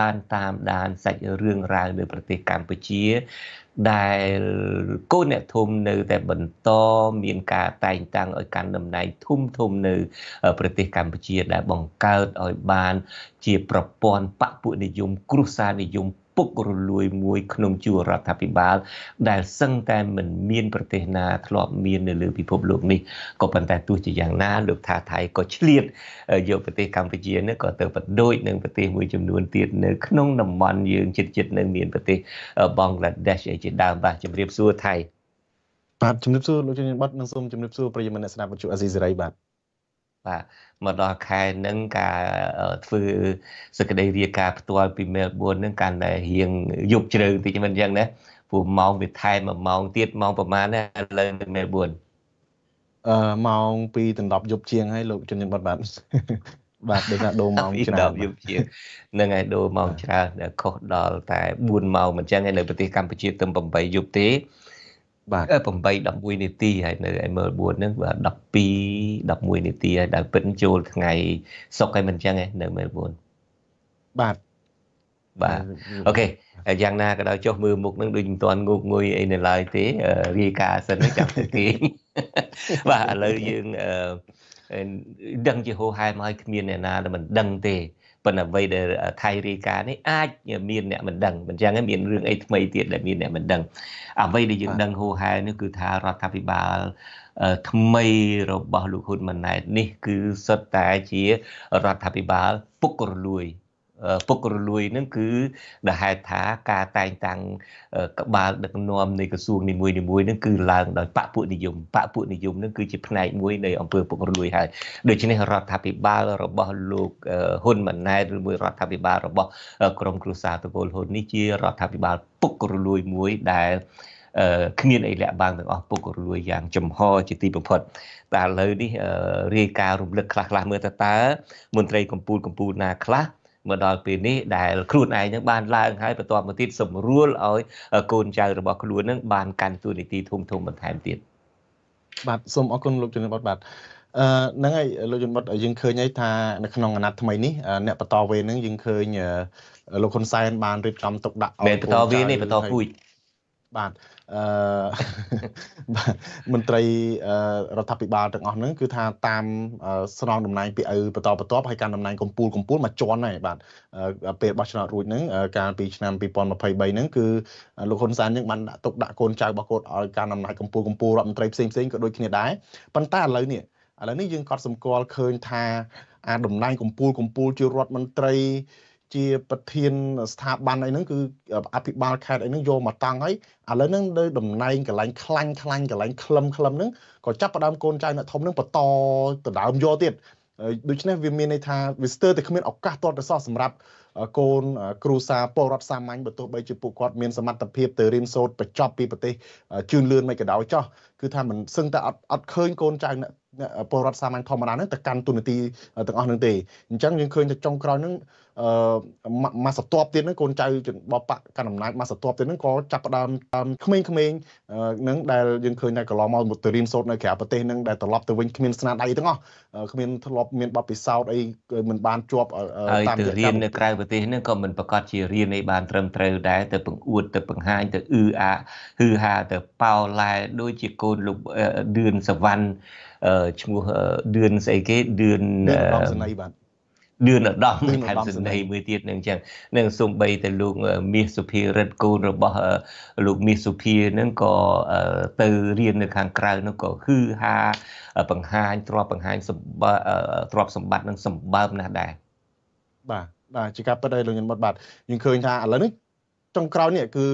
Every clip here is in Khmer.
បានតាមដានសាច់រឿងរ៉ាវនៅ ប្រទេសកម្ពុជាដែលកូនអ្នកធំនៅតែបន្តមានការ តែងតាំងឲ្យកាន់តំណែងធំធំនៅ ប្រទេសកម្ពុជាដែលបង្កើតឲ្យបាន ជាប្រព័ន្ធបពុនិយមគ្រោះសារនិយមពុករលួយមួយក្នុងជួររដ្ឋាភិបាលដែលសឹងតែមិនមានប្រទេសណាធ្លាប់មាននៅលើពិភពលោកនេះក៏ប៉ុន្តែទោះជាយ៉ាងណាលោកថាថៃក៏ឆ្លៀតយកប្រទេសកម្ពុជានេះក៏ទៅបដូចនឹងប្រទេសមួយចំនួនទៀតនៅក្នុងតំបន់យើងជិតជិតនឹងមានប្រទេស បងក្លាដេសជាដើមបាទជម្រាបសួរថៃបាទជំរាបសួរលោកជំនាញបតនិងសូមជំរាបសួរប្រិយមិត្តអ្នកស្ដាប់វិទ្យុអេស៊ីសេរីបាទបាទមកដល់ខែនឹងការធ្វើសេចក្តីរាយការណ៍ផ្ទាល់ពីមែលប៊ននឹងកាន់តែរៀងយប់ជ្រៅតិចមិនអញ្ចឹងណាព្រោះម៉ោងវាថែម1ម៉ោងទៀតម៉ោងប្រហែលណាឥឡូវនៅមែលប៊នអឺម៉ោង2ដល់10យប់ជាងហើយលោកជំនាញបាត់បាទបាទដូចថាដូរម៉ោងច្រើន10យប់ជាងនឹងឯដូរម៉ោងច្រើនខុសដល់តែ4ម៉ោងមិនអញ្ចឹងឯនៅប្រទេសកម្ពុជាទៅ8យប់ទេបាទ8 11នាទី ហើយនៅឯមើល4ហ្នឹងបាទ12 11នាទីហើយដល់ពិនចូលថ្ងៃសុកហើយមិនចឹងឯងនៅមើល4បាទបាទអូខេយ៉ាងណាក៏ដោយចុះមើលមុខនឹងដូចមិនទាន់ងូកងុយអីនៅឡើយទេរាយការណ៍សិនចាំទៅគេបាទឥឡូវយើងដឹងជាហោហែមកឲ្យគ្មានអ្នកណាដែលមិនដឹងទេប៉ុន្តែអ្វីដែលថៃរាយការណ៍នេះអាចមានអ្នកមិនដឹងមិនចឹងមានរឿងអីថ្មីទៀតដែលមានអ្នកមិនដឹង អ្វីដែលយើងដឹងហូហែនេះគឺថារដ្ឋាភិបាលថ្មីរបស់លោកហ៊ុនម៉ាណែតនេះ គឺសុទ្ធតែជារដ្ឋាភិបាល ពុករលួយពុករលួយនឹងគឺដែលហេតុថាការតែងតាំងក្បាលដឹកនាំនៃក្រសួងនីមួយៗនឹងគឺឡើងដោយបពពួកនិយមបពពួកនិយមនឹងគឺជាផ្នែកមួយនៃអង្គើពុករលួយហើយដូច្នេះរដ្ឋាភិបាលរបស់ លោកហ៊ុនម៉ាណែតឬមួយរដ្ឋាភិបាលរបស់ ក្រមគ្រួសារតកូលហ៊ុននេះជារដ្ឋាភិបាលពុករលួយមួយដែលគ្មានអីលាក់បាំងទាំងអស់ពុករលួយយ៉ាងចំហជាទីបំផុតតែឥឡូវនេះរាយការណ៍រំលឹកខ្លះៗមើលតើតើមន្ត្រីកម្ពុជាកម្ពុជាណាខ្លះមកដល់ពេលនេះដែលខ្លួនឯងនឹងបានឡើងហើយបន្ទាប់មកទៀតសម្រួលឲ្យកូនចៅរបស់ខ្លួននឹងបានកាន់តួនាទីធំធំបន្ថែមទៀតបាទសូមអរគុណលោកជំនាញបាទអឺហ្នឹងហើយលោកជំនិតយើងឃើញហើយថានៅក្នុងអាណត្តិថ្មីនេះអ្នកបន្តវេនហ្នឹងយើងឃើញលោកហ៊ុនសែនបានរៀបចំទុកដាក់ឲ្យបន្តវេននេះបន្តពូជបាទអឺបាទមន្ត្រីរដ្ឋាភិបាលទាំងអស់ហ្នឹងគឺ ថាតាម ស្នងតំណែងពីឪបន្តបន្ទាប់ហើយកាន់តំណែងកម្ពុជាកម្ពុជាមកជន់ហើយបាទពេលបោះឆ្នោតរួចហ្នឹងកាលពីឆ្នាំ2023ហ្នឹងគឺលោកហ៊ុនសែនយើងបានដាក់ទុកដាក់កូនចៅរបស់គាត់ឲ្យកាន់តំណែងកម្ពុជាកម្ពុជារដ្ឋមន្ត្រីផ្សេងផ្សេងក៏ដូចគ្នាដែរប៉ុន្តែឥឡូវនេះឥឡូវនេះយើងក៏សម្គាល់ឃើញថាអាតំណែងកម្ពុជាកម្ពុជាជារដ្ឋមន្ត្រីជាប្រធានស្ថាប័នអីហ្នឹងគឺអភិបាលខេត្តអីហ្នឹងយកមកតាំងហើយឥឡូវហ្នឹងនៅតំណែងកន្លែងខ្លាញ់ខ្លាញ់កន្លែងក្លឹមក្លឹមហ្នឹងក៏ចាប់ផ្ដើមកូនចៅអ្នកធំហ្នឹងបន្តដណ្ដើមយកទៀតដូច្នេះវាមានន័យថាវាស្ទើរតែគ្មានឱកាសទាល់តែសោះសម្រាប់កូនគ្រូសាពលរដ្ឋសាមញ្ញបើទោះបីជាពួកគាត់មានសមត្ថភាពទៅរៀនសូត្របញ្ចប់ពីប្រទេសជឿនលឿនមិនក៏ដោយចោះគឺថាមិនសឹងតែអត់អត់ឃើញកូនចៅពលរដ្ឋសាមញ្ញធម្មតាហ្នឹងទៅកាន់ទូនាទីទាំងអស់ហ្នឹងទេអញ្ចឹងយើងឃើញថាចុងក្រោយហ្នឹងមួយសន្ទាប់ទៀតហ្នឹងកូនចៅបបកកណ្ដាលអំណាចមួយសន្ទាប់ទៀតហ្នឹងក៏ចាប់ផ្ដើមតាមក្មេងៗហ្នឹងដែលយើងឃើញតែកន្លងមកទៅរៀនសូត្រនៅក្រៅប្រទេសហ្នឹងដែលត្រឡប់ទៅវិញគ្មានស្នាដៃទាំងអស់គ្មានធ្លាប់ មានបទពិសោធន៍អីមិនបានជាប់តាមទៅរៀននៅក្រៅប្រទេសហ្នឹងក៏មិនប្រកាសជារៀនឯបានត្រឹមត្រូវដែរទៅបង្អួតទៅបង្ហាញទៅអឺអាហឺហាទៅប៉ោឡែដូចជាកូនលោកឌឿនសវណ្ណឈ្មោះឌឿនស្អីគេឌឿនអមសនីបាទឌឿនឧត្តមខេមសុនីមួយទៀតនឹងអញ្ចឹងនឹងសំបីតែលោកមាសសុភារិទ្ធកូនរបស់លោកមាសសុភានឹងក៏ទៅរៀននៅខាងក្រៅនោះក៏គឺហាបង្ហាញទ្របបង្ហាញសម្បត្តិទ្របសម្បត្តិនិងសម្បើមណាស់ដែរបាទបាទជាការពិតហើយលោកញឹមមុតបាទយើងឃើញថាឥឡូវនេះចុងក្រោយនេះគឺ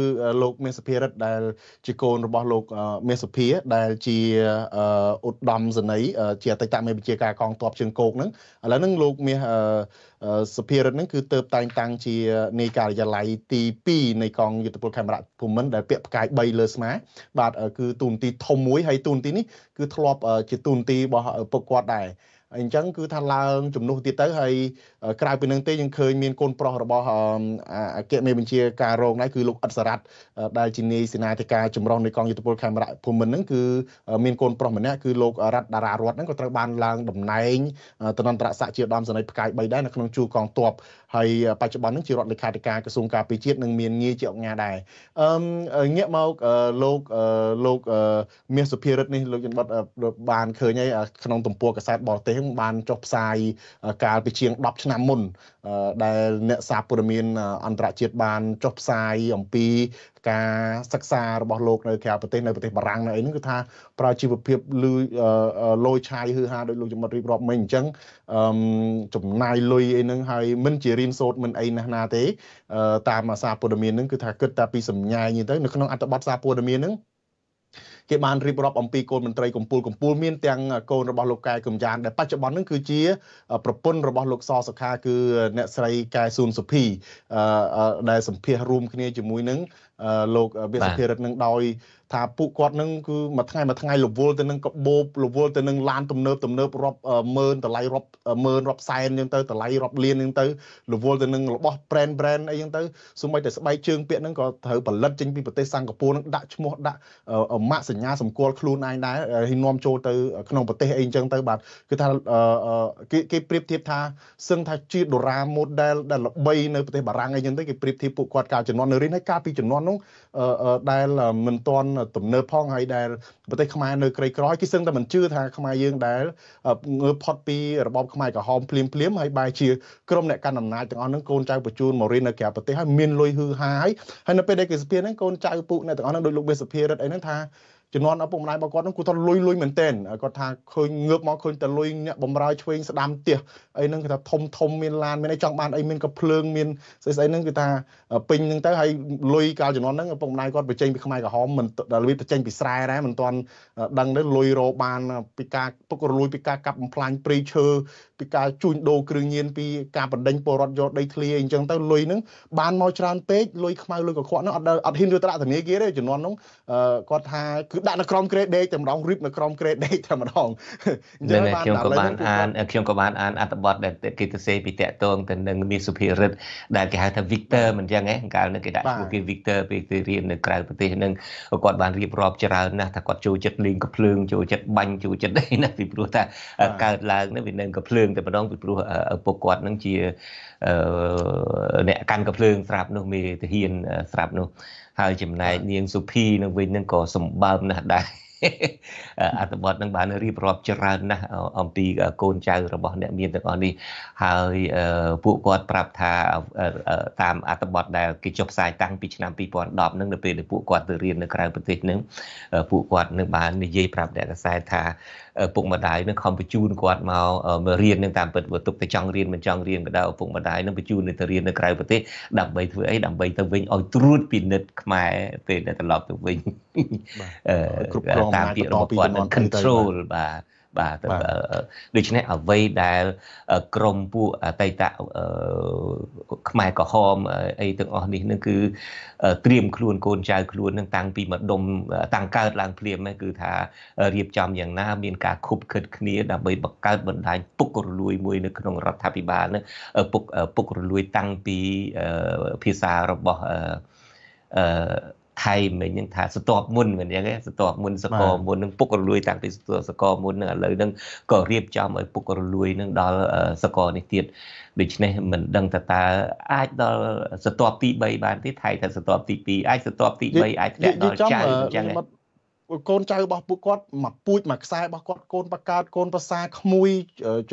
លោកមេសុភារិទ្ធដែលជាកូនរបស់លោកមេសុភាដែលជាឧត្តមសេនីយ៍ជាអតីតមេបញ្ជាការកងទ័ពជើងគោកហ្នឹងឥឡូវហ្នឹងលោកមេសុភារិទ្ធហ្នឹងគឺទៅតែងតាំងជានាយការិយាល័យទី2នៃកងយុទ្ធពលខេមរៈភូមិន្ទដែលពាក់ផ្កាយ3លើស្មា បាទគឺទូនទីធំមួយហើយទូនទីនេះគឺធ្លាប់ជាទូនទីរបស់ពុកគាត់ដែរអញ្ចឹងគឺថាឡើងជំនួសទៀតទៅហើយក្រៅពីនឹងទេយើងឃើញមានកូនប្រុសរបស់អគ្គមេបញ្ជាការរងដែរគឺលោកអិតសរ៉ាត់ដែលជានាយសេនាធិការចម្រុះនៃកងយុទ្ធពលខេមរៈភូមិន្ទហ្នឹងគឺមានកូនប្រុសម្នាក់គឺលោករតតារារតហ្នឹងក៏ត្រូវបានឡើងតំណែងតនន្តរស័ក្តិជាឧត្តមសេនីយ៍ផ្កាយ3ដែរនៅក្នុងជួរកងទ័ពហើយបច្ចុប្បន្នហ្នឹងជារដ្ឋលេខាធិការក្រសួងការពារជាតិនិងមានងារជាអង្គការដែរអឺងាកមកលោកលោកមាសសុភារិទ្ធនេះលោកជនបតបានឃើញហើយក្នុងទំព័រកាសែតបរទេសហ្នឹងបានចុះផ្សាយកាលពីជាង10ឆ្នាំមុន ដែលអ្នកសារព័ត៌មាន អន្តរជាតិបានចុះផ្សាយអំពី ការសិក្សារបស់លោក នៅក្រៅប្រទេសនៅប្រទេសបារាំងនៅអីហ្នឹងគឺថា ប្រើជីវភាពលឺលយឆាយហឺហាដោយលោកចំណុចរៀបរាប់មិញអញ្ចឹងចំណាយលុយអីហ្នឹងហើយមិនជារៀនសូត្រមិនអីណាស់ណាទេតាមសារព័ត៌មានហ្នឹងគឺថាគិតតែពីសម្ញាយទៅនៅក្នុងអត្ថបទសារព័ត៌មានហ្នឹងគេបានរៀបរាប់អំពីកូនមន្ត្រីកម្ពុជាកម្ពុជាមានទាំងកូនរបស់លោកកែកំយ៉ានដែលបច្ចុប្បន្ននឹងគឺជាប្រពន្ធរបស់លោកសសុខាគឺអ្នកស្រីកែស៊ូនសុភីដែលសម្ភាសរួមគ្នា ជាមួយនឹងលោកវាសភារិតនឹងដោយថាពួកគាត់នឹងគឺមួយថ្ងៃមួយថ្ងៃរវល់ទៅនឹងកបោបរវល់ទៅនឹងឡានទំនើបទំនើបរាប់ម៉ឺនតម្លៃរាប់ម៉ឺនរាប់សែនអញ្ចឹងទៅតម្លៃរាប់លានអញ្ចឹងទៅរវល់ទៅនឹងរបស់ brand brand អីអញ្ចឹងទៅសូម្បីតែស្បែកជើងពាក់ហ្នឹងក៏ត្រូវផលិតចេញពីប្រទេសសិង្ហបុរីនឹងដាក់ឈ្មោះដាក់ម៉ាកសញ្ញាសម្គាល់ខ្លួនឯងដែរហើយនាំចូលទៅ ក្នុងប្រទេសអីអញ្ចឹងទៅបាទគឺថាគេគេប្រៀបធៀបថាសឹងថាជាដុរា model ដែលល្បីនៅប្រទេសបារាំងអីអញ្ចឹងទៅគេប្រៀបធៀបពួកគាត់កាលជំនាន់នៅរៀនហើយកាលពីជំនាន់នោះដែលមិនទាន់ទំនើបផងហើយដែលប្រទេសខ្មែរនៅក្រីក្រគេសឹងតែមិនជឿថាខ្មែរយើងដែលងើបផុតពីរបបខ្មែរក្រហមភ្លាមភ្លាមហើយបែរជាក្រុមអ្នកកាន់អំណាចទាំងអស់ហ្នឹងកូនចៅបញ្ជូនមករៀននៅក្រៅប្រទេសហើយមានលុយហឺហាហើយហើយនៅពេលដែលគេស្ពានហ្នឹងកូនចៅពួកអ្នកទាំងអស់ហ្នឹងដោយលោកមេសុភារិទ្ធអីហ្នឹងថាជំនាន់ឪពុកម្ដាយរបស់គាត់ហ្នឹងគាត់ថាលុយលុយមែនតែនគាត់ថាឃើញងើបមកឃើញតែលុយអ្នកបំរើឆ្វេងស្ដាំទៀះអីហ្នឹងគេថាធំធំមានឡានមានអីចង់បានអីមានកំភ្លើងមានស្អីស្អីហ្នឹងគឺថាពេញហ្នឹងទៅហើយលុយកាលជំនាន់ហ្នឹងឪពុកម្ដាយគាត់បញ្ចេញពីខ្មែរក្រហមមិនដល់របៀបបញ្ចេញពីស្រែដែរមិនទាន់ដឹងទៅលុយរោបានពីការពុករលួយពីការកាប់បំផ្លាញព្រៃឈើពីការជួញដូរគ្រឿងញៀនពីការបណ្ដេញពលរដ្ឋយកដីធ្លីអីចឹងទៅលុយហ្នឹងបានមកច្រើនពេកលុយខ្មៅលុយកខ្វក់ហ្នឹងអត់អត់ហ៊ានយកទៅដាក់ធនាគារទេជំនាន់ហ្នឹងគាត់ថាគឺដាក់នៅក្រោមក្រេដេកតែម្ដងរៀបនៅក្រោមក្រេដេកតែម្ដងអញ្ចឹងបានខ្ញុំក៏បានអានខ្ញុំក៏បានអានអត្ថបទដែលគេទៅសេពីតកតងទៅនឹងមានសុភិរិទ្ធដែលគេហៅថា Victor មិនអញ្ចឹងឯងកាលនោះគេដាក់ឈ្មោះគេ Victor ពេលទៅរៀននៅក្រៅប្រទេសនឹងគាត់បានរៀបរាប់ច្រើនណាស់ថាគាត់ចូលចិត្តលេងកំភ្លើងចូលចិត្តបាញ់ចូលចិត្តអីណាពីព្រោះថាកើតឡើងនេះវានឹងកំភ្លើងតែម្ដងពីព្រោះឪពុកគាត់នឹងជាអ្នកកាន់កំភ្លើងស្រាប់នោះមេទាហានស្រាប់នោះហើយចំណែកនាងសុភីនឹងវិញនឹងក៏សម្បើមណាស់ដែរអត្ថបទនឹងបានរៀបរាប់ច្រើនណាស់អំពីកូនចៅរបស់អ្នកមានទាំងអស់នេះហើយពួកគាត់ប្រាប់ថាតាមអត្ថបទដែលគេចុះផ្សាយតាំងពីឆ្នាំ2010នឹងនៅពេលដែលពួកគាត់ទៅរៀននៅក្រៅប្រទេសនឹងពួកគាត់នឹងបាននិយាយប្រាប់អ្នកកសែតថាពុកម្ដាយនឹងខំបញ្ជូនគាត់មករៀននឹងតាមពិតបើទុកតែចង់រៀនមិនចង់រៀនក៏ដោយឪពុកម្ដាយនឹងបញ្ជូនទៅរៀននៅក្រៅប្រទេសដើម្បីធ្វើអីដើម្បីទៅវិញឲ្យត្រួតពិនិត្យខ្មែរពេលដែលត្រឡប់ទៅវិញគ្រប់គ្រងតាមពាក្យរបស់គាត់ control បាទបាទដូច្នេះអ្វីដែលក្រមពួកអតីតខ្មែរក្រហមអីទាំងអស់នេះនឹងគឺត្រៀមខ្លួនកូនចៅខ្លួននឹងតាំងពីម្ដុំតាំងកើតឡើងភ្លាមហ្នឹងគឺ ថារៀបចំយ៉ាងណាមានការខុបខិតគ្នា ដើម្បីបង្កើតបណ្ដាញពុករលួយមួយ នៅក្នុងរដ្ឋាភិបាលហ្នឹងពុកពុករលួយតាំងពីភាសារបស់អឺថៃមិញហ្នឹងថាស្ទាប់មុនមិនអញ្ចឹងស្ទាប់មុនសកលមុនហ្នឹងពុករលួយតាំងពីសកលមុនហ្នឹងឥឡូវហ្នឹងក៏រៀបចំឲ្យពុករលួយហ្នឹងដល់សកលនេះទៀតដូច្នេះមិនដឹងថាតើអាចដល់ស្ទាប់ទី3បានទេថៃថាស្ទាប់ទី2អាចស្ទាប់ទី3អាចធ្លាក់ដល់ចៅអញ្ចឹងកូនចៅរបស់ពួកគាត់មកពូជមកខ្សែរបស់គាត់កូនបកើតកូនប្រសាក្មួយ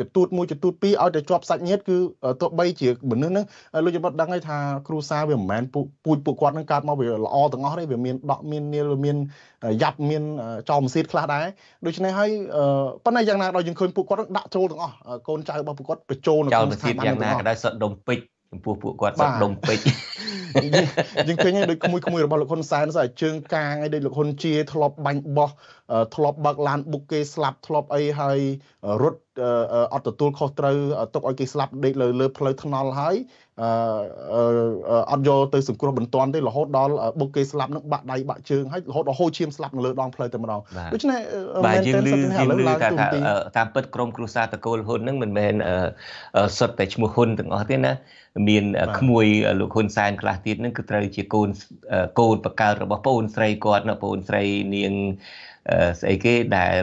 ចទូតមួយចទូតពីរឲ្យតែជាប់សាច់ញាតិគឺទោះបីជាមនុស្សហ្នឹងលោកយមត់ដឹងហើយថាគ្រូសាវាមិនមែនពូជពួកគាត់ហ្នឹងកើតមកវាល្អទាំងអស់ទេវាមានដក់មាននាលមានយ៉ាប់មានចោមសៀតខ្លះដែរដូច្នេះហើយប៉ុន្តែយ៉ាងណាដល់យើងឃើញពួកគាត់ដាក់ចូលទាំងអស់កូនចៅរបស់ពួកគាត់បញ្ចូលនៅក្នុងស្ថាប័នយ៉ាងណាក៏ដោយសុទ្ធដុំពេជ្រចំពោះពួកគាត់បាត់ដុំពេជ្រយើងឃើញដូចក្មួយក្មួយរបស់លោកហ៊ុនសែនស្អីជើងកាងអីដូចលោកហ៊ុនជា ធ្លាប់បាញ់បោះធ្លាប់បើកឡាន បុកគេស្លាប់ធ្លាប់អីហើយរត់អត់ទទួលខុសត្រូវទុកឲ្យគេស្លាប់ដេកលើលើផ្លូវថ្នល់ហើយអត់យកទៅសង្គ្រោះបន្ទាន់ទេរហូតដល់បុកគេស្លាប់នឹងបាក់ដៃបាក់ជើងហើយរហូតដល់ហូរឈាមស្លាប់នៅលើដងផ្លូវតែម្ដងដូច្នេះមែនទែនសត្វនេះឥឡូវឡើងទូទីតាមពិតក្រមគ្រួសារតកូលហ៊ុននឹងមិនមែនសុទ្ធតែឈ្មោះហ៊ុនទាំងអស់ទេណាមានក្មួយលោកហ៊ុនសែនខ្លះទៀតនឹងគឺត្រូវជាកូនកូនបកកើតរបស់ប្អូនស្រីគាត់ណាប្អូនស្រីនាងស្អីគេដែល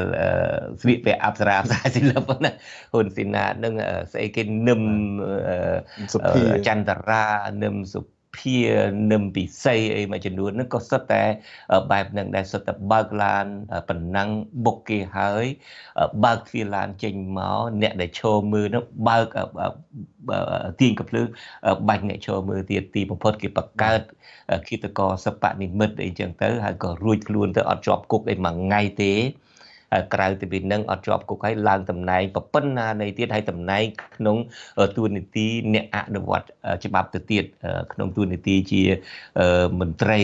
ស្វៀកពាក់អប្សរាផ្សាយសិលឹបណាហ៊ុនស៊ីណាតនឹងស្អីគេនឹមសុភីចន្ទរានឹមសុភភានឹមពិសីអីមួយចំនួនហ្នឹងក៏សិតតែបែបហ្នឹងដែរសិតតែបើកឡានប៉ុណ្ណឹងបុកគេហើយ បើកទ្វារឡានចេញមកអ្នកដែលឈរមើលហ្នឹងបើកទាញកំភ្លើងបាញ់អ្នកឈរមើលទៀតទីបំផុតគេបង្កើតគិតកោសបនិមិត្តអីចឹងទៅហើយក៏រួចខ្លួនទៅអត់ជាប់គុកអីមួយថ្ងៃទេក្រៅទៅពីនឹងអត់ជាប់គុកហើយឡើងតំណែងប្រពន្ធណានៃទៀតហើយតំណែងក្នុងទួលនីតិអ្នកអនុវត្ត ច្បាប់ទៅទៀតក្នុងទួលនីតិជាមន្ត្រី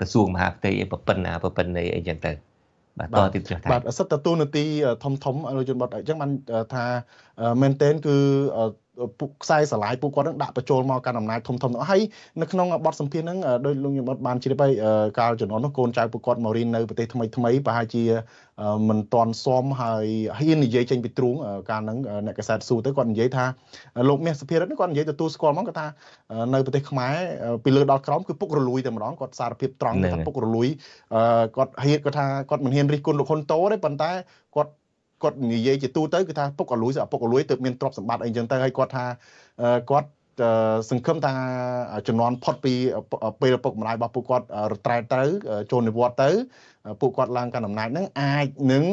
ក្រសួងមហាផ្ទៃប្រពន្ធណាប្រពន្ធនៃអីចឹងទៅបាទតទៀតចុះថាបាទសិតតទួលនទីធំធំអនុជនបត់អីចឹងបានថាមែនតែនគឺពួកខ្សែស្រឡាយពួកគាត់នឹងដាក់បញ្ចូលមកកាន់អំណាចធំធំនោះហើយនៅក្នុងបទសម្ភាសន៍ហ្នឹងដោយលោកខ្ញុំបានជ្រាបហើយកាលជំនាន់នោះកូនចៅពួកគាត់មករៀននៅប្រទេសថ្មីថ្មីប្រហែលជាមិនតន់សមហើយហ៊ាននិយាយចេញពីទ្រូងកាលហ្នឹងអ្នកកសែតស៊ូទៅគាត់និយាយថាលោកមាសសុភារិទ្ធគាត់និយាយទទួលស្គាល់មកគាត់ថានៅប្រទេសខ្មែរពីលើដល់ក្រោមគឺពុករលួយតែម្ដងគាត់សារភាពត្រង់ថាពុករលួយគាត់ហ៊ានគាត់ថាគាត់មិនហ៊ានរិះគន់លោកហ៊ុនតូទេប៉ុន្តែគាត់គាត់និយាយជាទូទៅគឺថាពុកអលួយឪពុកអលួយទើបមានទ្រព្យសម្បត្តិអីចឹងទៅហើយគាត់ថាគាត់សង្ឃឹមថាជំនាន់ផុតពីពេលឪពុកម្ដាយរបស់ពួកគាត់រត្រែទៅចូលនិវត្តន៍ទៅពួកគាត់ឡើងកាន់អំណាចហ្នឹងអាចនឹង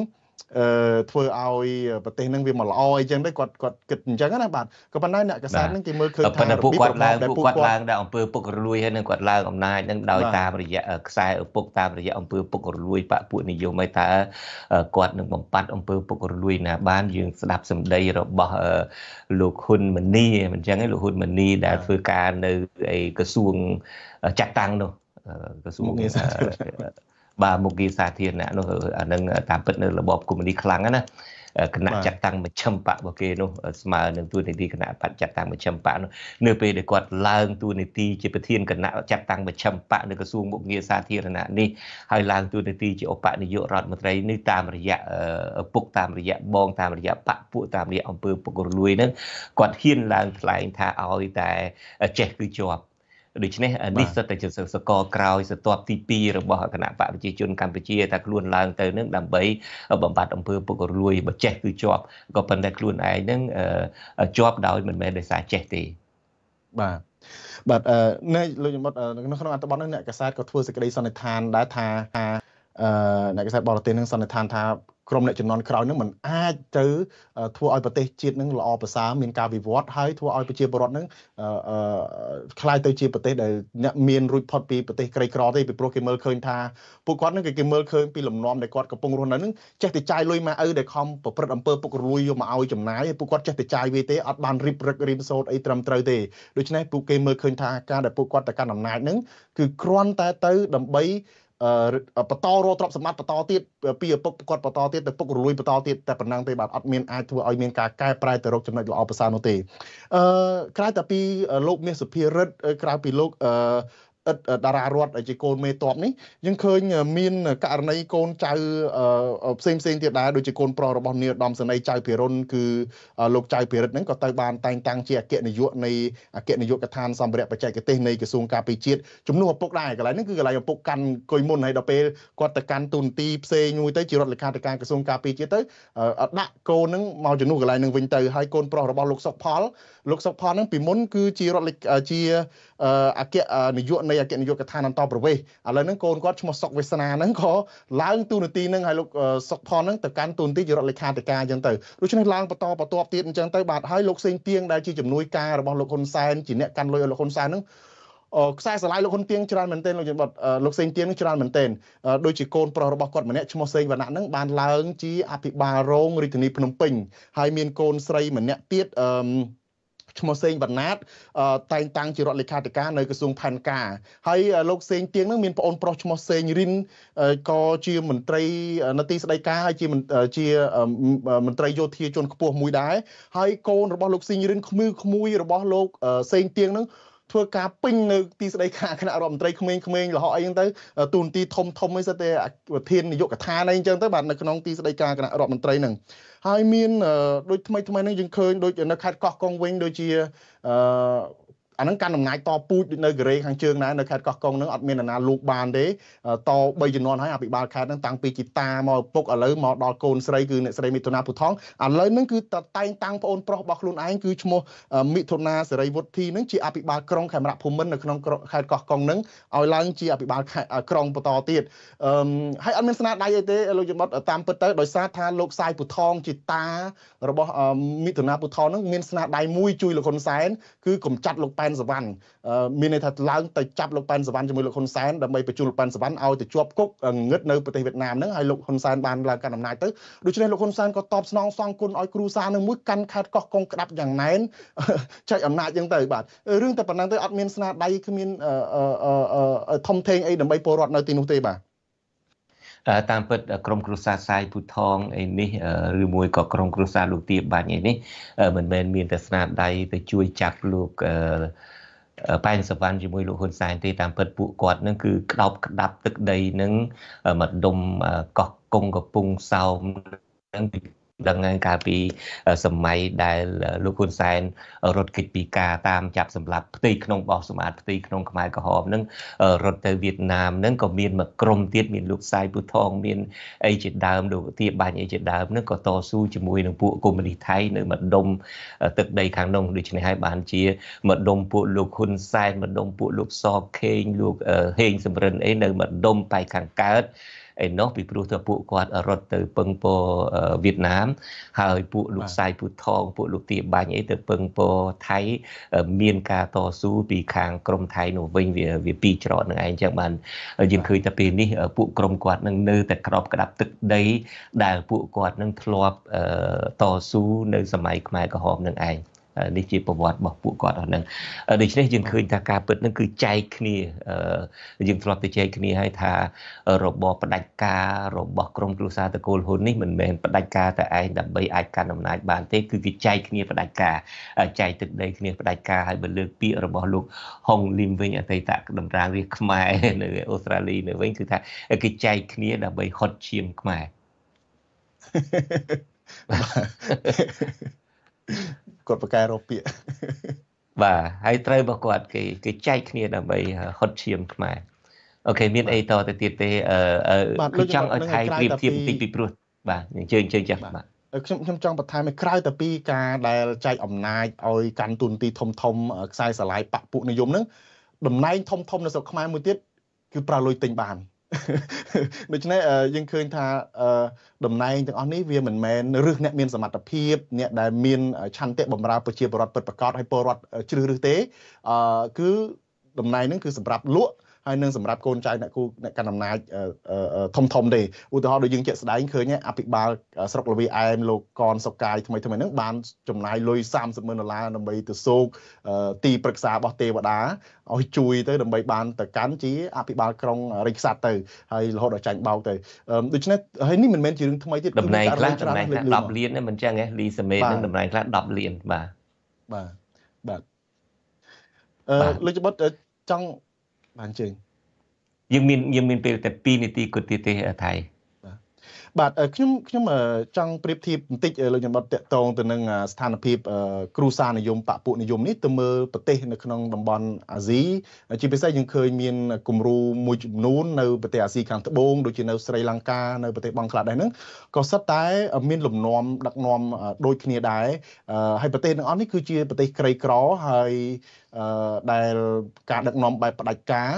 អឺធ្វើឲ្យប្រទេសហ្នឹងវាមកល្អអីចឹងទៅគាត់គាត់គិតអញ្ចឹងណាបាទក៏ប៉ុន្តែអ្នកកសាតហ្នឹងគេមើលឃើញថាពួកគាត់ឡើងពួកគាត់ឡើងដល់អង្គើពុករលួយហើយនឹងគាត់ឡើងអំណាចហ្នឹងដោយតាមរយៈខ្សែឪពុក តាមរយៈអង្គើពុករលួយបពពួកនិយមឯតើគាត់នឹងបំបត្តិអង្គើពុករលួយ ណាបានយើងស្ដាប់សម្ដីរបស់លោកហ៊ុនម៉ាណីមិនចឹងឯងលោកហ៊ុនម៉ាណីដែលធ្វើការនៅឯក្រសួងចាត់តាំងនោះក្រសួងបាទមុខងារសាធារណៈនោះអានឹងតាមពិតនៅរបបកុម្មុយនីសខ្លាំងណាគណៈចាត់តាំងមជ្ឈិមបករបស់គេនោះស្មើនឹងទួលនីតិគណៈបច្ចចាត់តាំងមជ្ឈិមបកនោះនៅពេលដែលគាត់ឡើងទួលនីតិជាប្រធានគណៈចាត់តាំងមជ្ឈិមបកនៅក្រសួងមុខងារសាធារណៈនេះហើយឡើងទួលនីតិជាឧបនាយករដ្ឋមន្ត្រីនេះតាមរយៈពុកតាមរយៈបងតាមរយៈបកពួកតាមរយៈអង្គើពុករលួយហ្នឹងគាត់ហ៊ានឡើងថ្លែងថាឲ្យតែចេះគឺជាប់ដូច្នេះនេះសិតតែជាសកលក្រោយសតបទី2របស់គណៈបកប្រជាជនកម្ពុជាតែខ្លួនឡើងទៅនឹងដើម្បីបំបត្តិអំពើពុករលួយបើចេះគឺជាប់ក៏ប៉ុន្តែខ្លួនឯងនឹងជាប់ដោយមិនមែនដោយសារចេះទេបាទបាទអឺនៅលោកជំនុតនៅក្នុងអត្ថបទនេះអ្នកកសែតក៏ធ្វើសេចក្តីសន្និដ្ឋានដែរថាថាអឺអ្នកកសែតបរទេសនឹងសន្និដ្ឋានថាក្រុមអ្នកចំនួនក្រោយនឹងមិនអាចទៅធ្វើឲ្យប្រទេសជាតិនឹងល្អប្រសើរមានការវិវត្តហើយធ្វើឲ្យប្រជាពលរដ្ឋនឹងคล้ายទៅជាប្រទេសដែលអ្នកមានរួចផុតពីប្រទេសក្រីក្រទេពីព្រោះគេមើលឃើញថាពួកគាត់នឹងគេមើលឃើញពីលំនាំដែលគាត់កំពុងរស់នៅនឹងចេះតែចាយលុយមកឪដែលខំប្រព្រឹត្តអំពើពុករលួយយកមកឲ្យចំណាយពួកគាត់ចេះតែចាយវាទេអត់បានរៀបរឹករៀមសូត្រអីត្រឹមត្រូវទេដូច្នេះពួកគេមើលឃើញថាការដែលពួកគាត់ទៅកាន់អំណាចនឹងគឺគ្រាន់តែទៅដើម្បីបន្តរកទ្រព្យសម្បត្តិបន្តទៀតពីឪពុកគាត់បន្តទៀតទៅពុករលួយបន្តទៀតតែប៉ុណ្ណឹងទេបាទអត់មានអាចធ្វើឲ្យមាន ការកែប្រែទៅរកចំណុចល្អប្រសើរនោះទេអឺក្រៅតែពីលោកមាសសុភារិទ្ធក្រៅពីលោកអឺឥតតារារដ្ឋជាកូនមេតបនេះយើងឃើញមានករណីកូនចៅផ្សេងផ្សេងទៀតដែរដូចជាកូនប្រុសរបស់នាយឧត្តមសេនីយ៍ចៅភិរុនគឺលោកចៅភិរិទ្ធហ្នឹងក៏ទៅបានតែងតាំងជាអគ្គនាយកនៃអគ្គនាយកដ្ឋានសម្ភារៈបច្ចេកទេសនៃក្រសួងការពារជាតិជំនួសឪពុកដែរកន្លែងនេះគឺកន្លែងឪពុកកាន់គុយមុនហើយដល់ពេលគាត់ទៅកាន់ទូនទីផ្សេងមួយទៅជារដ្ឋលេខាធិការក្រសួងការពារជាតិទៅដាក់កូនហ្នឹងមកជំនួសកន្លែងហ្នឹងវិញទៅហើយកូនប្រុសរបស់លោកសុកផលលោកសុកផលហ្នឹងពីមុនគឺជារដ្ឋជាអគ្គនាយកនៃអគ្គនាយកដ្ឋានអន្តរប្រវេសឥឡូវហ្នឹងកូនគាត់ឈ្មោះសុកវាសនាហ្នឹងក៏ឡើងទូនាទីហ្នឹងហើយលោកសុកផនហ្នឹងទៅកាន់ទូនាទីជារដ្ឋលេខាធិការអញ្ចឹងទៅដូច្នេះឡើងបន្តបន្តទៀតអញ្ចឹងទៅបាទហើយលោកសេងទៀងដែលជាជំនួយការរបស់លោកហ៊ុនសែនជាអ្នកកាន់លុយឲ្យលោកហ៊ុនសែនហ្នឹងខ្សែស្រឡាយលោកហ៊ុនទៀងច្រើនមែនទែនលោកជំបត្តិលោកសេងទៀងច្រើនមែនទែនដូចជាកូនប្រុសរបស់គាត់ ម្នាក់ឈ្មោះសេងវណ្ណៈហ្នឹងបានឡើង ជាអភិបាលរងរាជធានីភ្នំពេញហើយមានកូនស្រីម្នាក់ទៀតអឺឈ្មោះសេងបណ្ណាតតែងតាំងជារដ្ឋលេខាធិការនៅក្រសួងផែនការហើយលោកសេងទៀងនឹងមានប្អូនប្រុសឈ្មោះសេងរិនក៏ជាមន្ត្រីនទីស្ដីការហើយជាជាមន្ត្រីយោធាជាន់ខ្ពស់មួយដែរហើយកូនរបស់លោកសេងរិនក្មឺក្មួយរបស់លោកសេងទៀងនឹងធ្វើការពេញនៅទីស្តីការគណៈរដ្ឋមន្ត្រីក្មេងៗលហកអីហ្នឹងទៅទូនទីធំធំហ្នឹងសិតតែប្រធាននយោបាយកថាអីអញ្ចឹងទៅបាទនៅក្នុងទីស្តីការគណៈរដ្ឋមន្ត្រីហ្នឹងហើយមានដូចថ្មីថ្មីហ្នឹងយើងឃើញដូចនៅខេត្តកោះកុងវិញដូចជាអឺអាហ្នឹងកាន់អំណាចតពូជដូចនៅកូរ៉េខាងជើងដែរនៅខេត្តកោះកុងហ្នឹងអត់មាននរណាលោកបានទេត3ជំនាន់ហើយអភិបាលខេត្តហ្នឹងតាំងពីជីតាមកឪពុកឥឡូវមកដល់កូនស្រីគឺអ្នកស្រីមិថុនាពូថងឥឡូវហ្នឹងគឺតតែងតាំងប្អូនប្រុសរបស់ខ្លួនឯងគឺឈ្មោះមិថុនាសេរីវុធីហ្នឹងជាអភិបាលក្រុងខេមរៈភូមិន្ទនៅក្នុងខេត្តកោះកុងហ្នឹងឲ្យឡើងជាអភិបាលក្រុងបន្តទៀតអឺហើយអត់មានស្នាដៃអីទេលោកយមត់តាមពិតទៅដោយសារថាលោកសាយពូថងជាតារបស់មិថុនាពូថងហ្នឹងមានស្នាដៃមួយជួយលោកហ៊ុនសែនគឺកំចាត់លោកប៉ែននសវណ្ណមានន័យថាឡើងទៅចាប់លោកប៉ែនសវណ្ណជាមួយលោកហ៊ុនសែនដើម្បីបញ្ជូនលោកប៉ែនសវណ្ណឲ្យទៅជាប់គុកងឹតនៅប្រទេសវៀតណាមហ្នឹងហើយលោកហ៊ុនសែនបានឡើងកាន់អំណាចទៅដូច្នេះលោកហ៊ុនសែនក៏តបស្នងសងគុណឲ្យគ្រូសានឹងមួយកាន់ខេត្តកោះកុងក្តាប់យ៉ាងណែនចែកអំណាចយ៉ាងទៅបាទរឿងតែប៉ុណ្ណឹងទៅអត់មានស្នាដៃគ្មានធំធេងអីដើម្បីពលរដ្ឋនៅទីនោះទេបាទតាមពិតក្រមគ្រួសារសាយពូថងអីនេះឬមួយក៏ក្រមគ្រួសារលោកទាបាញ់អីនេះ មិនមែនមានតែស្នាដៃទៅជួយចាក់លោកប៉ែនសវណ្ណជាមួយលោកហ៊ុនសែនទេ តាមពិតពួកគាត់នឹងគឺក្តោបក្តាប់ទឹកដីនឹងមកដុំកោះកុងកំពង់សោមនឹងដឹងកាលពីសម័យដែលលោកហ៊ុនសែនរត់គេចពីការតាមចាប់សម្លាប់ផ្ទៃក្នុងបោះសម្អាតផ្ទៃក្នុងខ្មែរក្រហមនឹងរត់ទៅវៀតណាមនឹងក៏មានមកក្រុមទៀតមានលោកសាយពុថងមានអីជាដើមលោកទាបាញ់អីជាដើមនឹងក៏តស៊ូជាមួយនឹងពួកកុម្មុយនីសថៃនៅម្ដុំ ទឹកដីខាងនោះដូច្នេះហើយបានជាម្ដុំពួកលោកហ៊ុនសែនម្ដុំពួកលោកសខេងលោកហេងសំរិនអីនៅម្ដុំបែកខាងកើតឯណោះពីព្រោះថាពួកគាត់រត់ទៅពឹងពរវៀតណាម ហើយពួកលោកសាយពូថងពួកលោកទាបាញ់អីទៅពឹងពរថៃមានការតស៊ូពីខាងក្រមថៃនោះវិញវាវាពីច្រកនឹងឯងចឹងបានយើងឃើញតែពេលនេះពួកក្រមគាត់នឹងនៅតែក្របក្តាប់ទឹកដីដែលពួកគាត់នឹងធ្លាប់តស៊ូនៅសម័យខ្មែរក្រហមនឹងឯងនេះជាប្រវត្តិរបស់ពួកគាត់អស់ហ្នឹងដូច្នេះយើងឃើញថាការពិតហ្នឹងគឺចែកគ្នាយើងធ្លាប់ទៅចែកគ្នាឲ្យថារបបផ្ដាច់ការរបស់ក្រមគ្រួសារតកូលហ៊ុននេះមិនមែនផ្ដាច់ការតែឯងដើម្បីអាចកាន់អំណាចបានទេគឺគេចែកគ្នាផ្ដាច់ការចែកទឹកដីគ្នាផ្ដាច់ការឲ្យបើលើកពាក្យរបស់លោកហុងលីមវិញអតីតតម្រាងរាជខ្មែរនៅអូស្ត្រាលី នៅវិញគឺថាគេចែកគ្នាដើម្បីហត់ឈាមខ្មែរគាត់ប្រកែរោពាកបាទហើយត្រូវរបស់គាត់គេគេចែកគ្នាដើម្បីហុតឈាមខ្មែរអូខេមានអីតទៅទៀតទេអឺគឺចង់ឲ្យថៃប្រៀបធៀបបន្តិចពីព្រោះបាទអញ្ជើញអញ្ជើញចាស់បាទខ្ញុំខ្ញុំចង់បន្ថែមឲ្យក្រៅទៅពីការដែលចែកអំណាចឲ្យកាន់ទូនទីធំធំខ្សែស្រឡាយបពពួកនិយមហ្នឹងតំណែងធំធំនៅស្រុកខ្មែរមួយទៀតគឺប្រើលុយទិញបានដូច្នេះយើងឃើញថាតំណែងទាំងអស់នេះវាមិនមែនឬអ្នកមានសមត្ថភាពអ្នកដែលមានឆន្ទៈបម្រើប្រជាពលរដ្ឋពិតប្រាកដហើយពលរដ្ឋជ្រើសរើសទេគឺតំណែងហ្នឹងគឺសម្រាប់លក់ហើយនឹងសម្រាប់កូនចៅអ្នកគូអ្នកកណ្ដាលអំណាចធំធំទេឧទាហរណ៍ដូចយើងជាក់ស្ដែងឃើញអភិបាលស្រុកលវីអែមលោកកនសុកាយថ្មីថ្មីហ្នឹងបានចំណាយលុយ30,000ដុល្លារដើម្បីទៅសោកទីប្រឹក្សារបស់ទេវតាឲ្យជួយទៅ ដើម្បីបានទៅកាន់ជាអភិបាលក្រុងរាជស័ត្រទៅហើយរហូតដល់ចាញ់បោកទៅដូច្នេះហើយនេះមិនមែនជារឿងថ្មីទៀតតំណែងខ្លះតំណែងខ្លះ10លានមិនចឹងហ៎លីសមេនឹងតំណែងខ្លះ10លានបាទបាទបាទអឺលោកច្បុតចង់បានជើងយើងមានយើងមានពេលតែ2នាទីគត់ទៀតទេថៃបាទខ្ញុំខ្ញុំចង់ប្រៀបធៀបបន្តិចលោកខ្ញុំបាត់តកតងទៅនឹងស្ថានភាពគ្រូសានិយមបពុនិយមនេះទៅមើលប្រទេស នៅក្នុងតំបន់អាស៊ីជាពិសេសយើងឃើញមានគំរូមួយចំនួននៅប្រទេសអាស៊ីខាងត្បូងដូចជានៅស្រីលង្កានៅប្រទេសបង់ក្លាដេសហ្នឹងក៏សិតតែមានលំនាំដឹកនាំដូចគ្នាដែរហើយប្រទេសទាំងអស់នេះគឺជាប្រទេស ក្រីក្រហើយដែលការដឹកនាំបែបផ្ដាច់ការ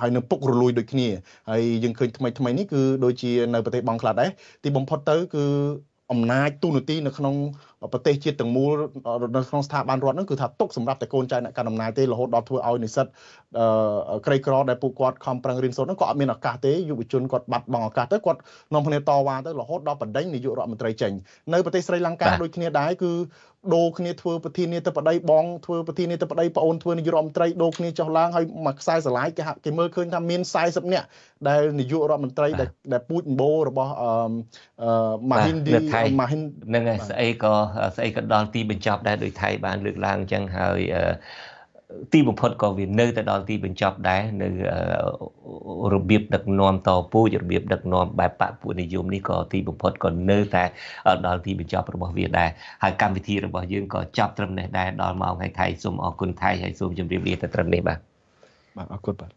ហើយនៅពុករលួយដូចគ្នាហើយយើងឃើញថ្មីថ្មីនេះគឺដូចជានៅប្រទេសបង់ក្លាខ្លះដែរទីបំផុតទៅ គឺអំណាចទូនាទីនៅក្នុងប្រទេសជាតិទាំងមូលនៅក្នុងស្ថាប័នរដ្ឋហ្នឹងគឺថាទុកសម្រាប់តែកូនចៅអ្នកកាន់អំណាចទេរហូតដល់ធ្វើឲ្យនិស្សិតក្រីក្រដែលពួកគាត់ខំប្រឹងរៀនសូត្រហ្នឹងក៏អត់មានឱកាសទេយុវជនគាត់បាត់បង់ឱកាសទៅគាត់នាំគ្នាតវ៉ាទៅរហូតដល់បណ្ដេញនាយករដ្ឋមន្ត្រីចេញនៅប្រទេសស្រីលង្កាដូចគ្នាដែរគឺដូរគ្នាធ្វើប្រធានាធិបតីបងធ្វើប្រធានាធិបតីប្អូនធ្វើនាយករដ្ឋមន្ត្រីដូរគ្នាចុះឡើងហើយមួយខ្សែស្រឡាយគេគេមើលឃើញថាមាន40នាក់ដែលនាយករដ្ឋមន្ត្រីដែលពូជអម្បូរបស់អឺម៉ាហ៊ីនឌីម៉ាហ៊ីនហ្នឹងឯងស្អីក៏ស្អីក៏ដល់ទីបញ្ចប់ដែរដោយថៃបានលើកឡើងអញ្ចឹងហើយទីបំផុតក៏វានៅទៅដល់ទីបញ្ចប់ដែរនៅរបៀបដឹកនាំតពូជរបៀបដឹកនាំបែបបពុនិយមនេះក៏ទីបំផុតក៏នៅតែដល់ទីបញ្ចប់របស់វាដែរហើយកម្មវិធីរបស់យើងក៏ចាប់ត្រឹមនេះដែរដល់ម៉ោងថ្ងៃថៃសូមអរគុណថៃហើយសូមជម្រាបលាទៅត្រឹមនេះបាទបាទអរគុណបាទ